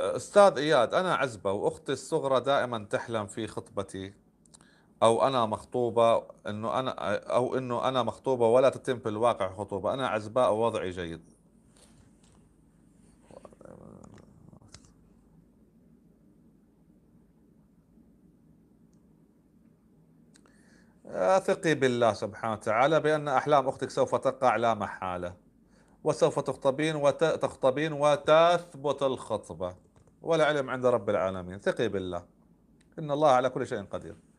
استاذ اياد انا عزبه واختي الصغرى دائما تحلم في خطبتي او انا مخطوبه انه انا او انه انا مخطوبه ولا تتم في الواقع خطوبه انا عزباء ووضعي جيد ثقي بالله سبحانه وتعالى بأن أحلام أختك سوف تقع لا محالة وسوف تخطبين وتخطبين وتثبت الخطبة ولا علم عند رب العالمين ثقي بالله إن الله على كل شيء قدير